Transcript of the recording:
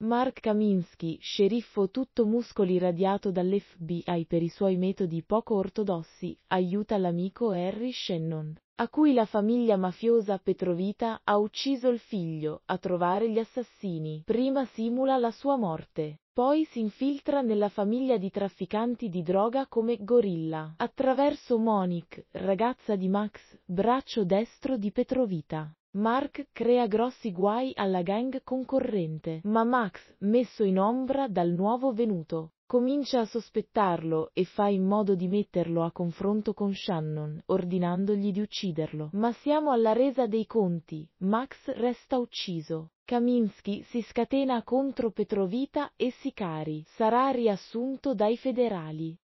Mark Kaminsky, sceriffo tutto muscoli radiato dall'FBI per i suoi metodi poco ortodossi, aiuta l'amico Harry Shannon, a cui la famiglia mafiosa Petrovita ha ucciso il figlio, a trovare gli assassini. Prima simula la sua morte. Poi si infiltra nella famiglia di trafficanti di droga come Gorilla, attraverso Monique, ragazza di Max, braccio destro di Petrovita. Mark crea grossi guai alla gang concorrente, ma Max, messo in ombra dal nuovo venuto, comincia a sospettarlo e fa in modo di metterlo a confronto con Shannon, ordinandogli di ucciderlo. Ma siamo alla resa dei conti, Max resta ucciso. Kaminsky si scatena contro Petrovita e Sicari, sarà riassunto dai federali.